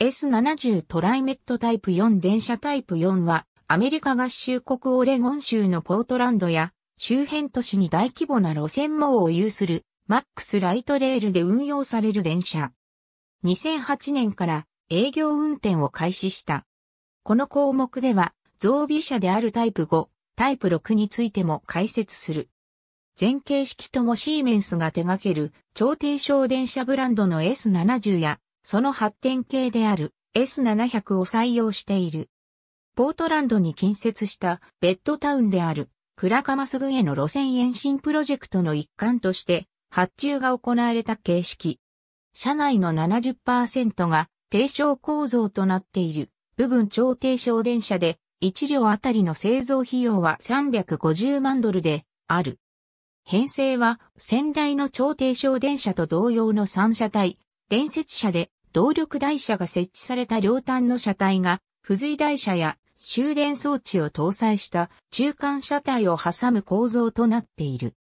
S70 トライメットタイプ4電車タイプ4は、アメリカ合衆国オレゴン州のポートランドや、周辺都市に大規模な路線網を有する、マックスライトレールで運用される電車。2008年から営業運転を開始した。この項目では、増備車であるタイプ5、タイプ6についても解説する。前形式ともシーメンスが手掛ける超低床電車ブランドの S70 やその発展系である S700 を採用している。ポートランドに近接したベッドタウンであるクラカマス郡への路線延伸プロジェクトの一環として発注が行われた形式。車内の70%が低床構造となっている部分超低床電車で1両あたりの製造費用は350万ドルである。編成は先代の超低床電車と同様の3車体連接車で動力台車が設置された両端の車体が、付随台車や終電装置を搭載した中間車体を挟む構造となっている。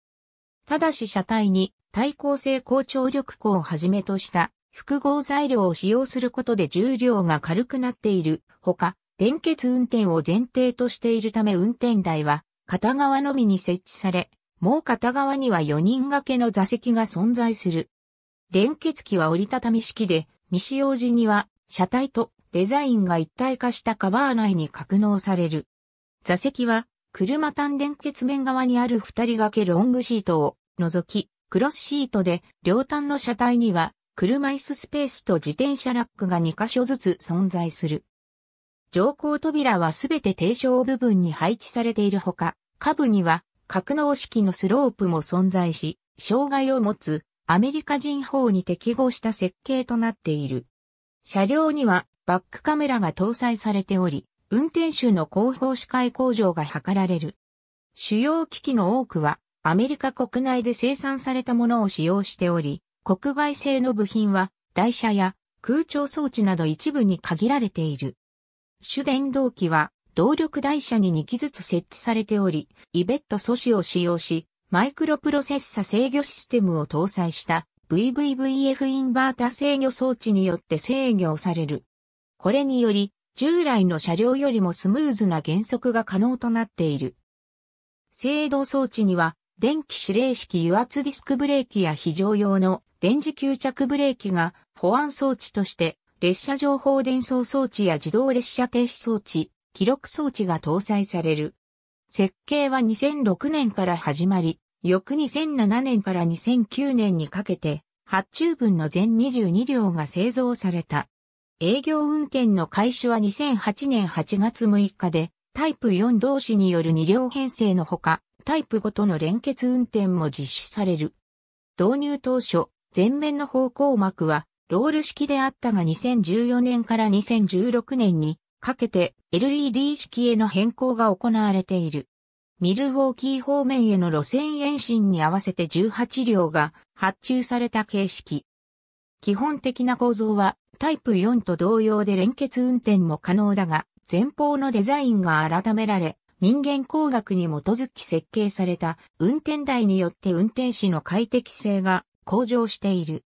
ただし車体に対抗性高張力鋼をはじめとした複合材料を使用することで重量が軽くなっているほか、連結運転を前提としているため運転台は片側のみに設置され、もう片側には4人掛けの座席が存在する。連結機は折りたたみ式で、未使用時には車体とデザインが一体化したカバー内に格納される。座席は車単連結面側にある二人掛けロングシートを除き、クロスシートで両端の車体には車椅子スペースと自転車ラックが2箇所ずつ存在する。乗降扉はすべて低床部分に配置されているほか、下部には格納式のスロープも存在し、障害を持つアメリカ人法に適合した設計となっている。車両にはバックカメラが搭載されており、運転手の後方視界向上が図られる。主要機器の多くはアメリカ国内で生産されたものを使用しており、国外製の部品は台車や空調装置など一部に限られている。主電動機は動力台車に2機ずつ設置されており、イベット素子を使用し、マイクロプロセッサ制御システムを搭載した VVVF インバータ制御装置によって制御される。これにより、従来の車両よりもスムーズな減速が可能となっている。制動装置には、電気指令式油圧ディスクブレーキや非常用の電磁吸着ブレーキが保安装置として列車情報伝送装置や自動列車停止装置、記録装置が搭載される。設計は2006年から始まり、翌2007年から2009年にかけて、発注分の全22両が製造された。営業運転の開始は2008年8月6日で、タイプ4同士による2両編成のほか、タイプ5との連結運転も実施される。導入当初、前面の方向幕はロール式であったが2014年から2016年にかけて LED 式への変更が行われている。ミルウォーキー方面への路線延伸に合わせて18両が発注された形式。基本的な構造はタイプ4と同様で連結運転も可能だが、前方のデザインが改められ、人間工学に基づき設計された運転台によって運転士の快適性が向上している。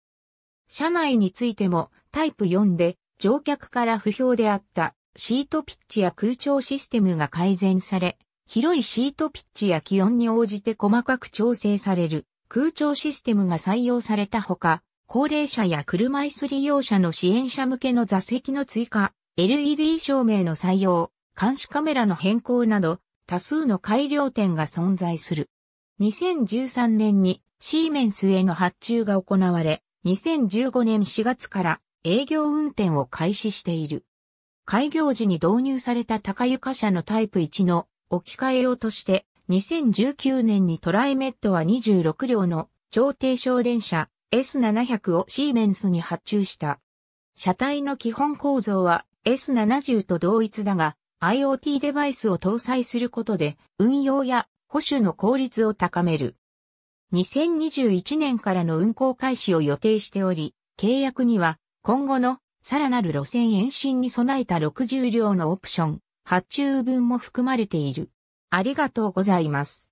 車内についてもタイプ4で乗客から不評であったシートピッチや空調システムが改善され、広いシートピッチや気温に応じて細かく調整される空調システムが採用されたほか、高齢者や車椅子利用者の支援者向けの座席の追加、LED 照明の採用、監視カメラの変更など、多数の改良点が存在する。2013年にシーメンスへの発注が行われ、2015年4月から営業運転を開始している。開業時に導入された高床車のタイプ1の置き換え用として、2019年にトライメットは26両の超低床電車 S700 をシーメンスに発注した。車体の基本構造は S70 と同一だが、IoT デバイスを搭載することで運用や保守の効率を高める。2021年からの運行開始を予定しており、契約には今後のさらなる路線延伸に備えた60両のオプション、発注分も含まれている。ありがとうございます。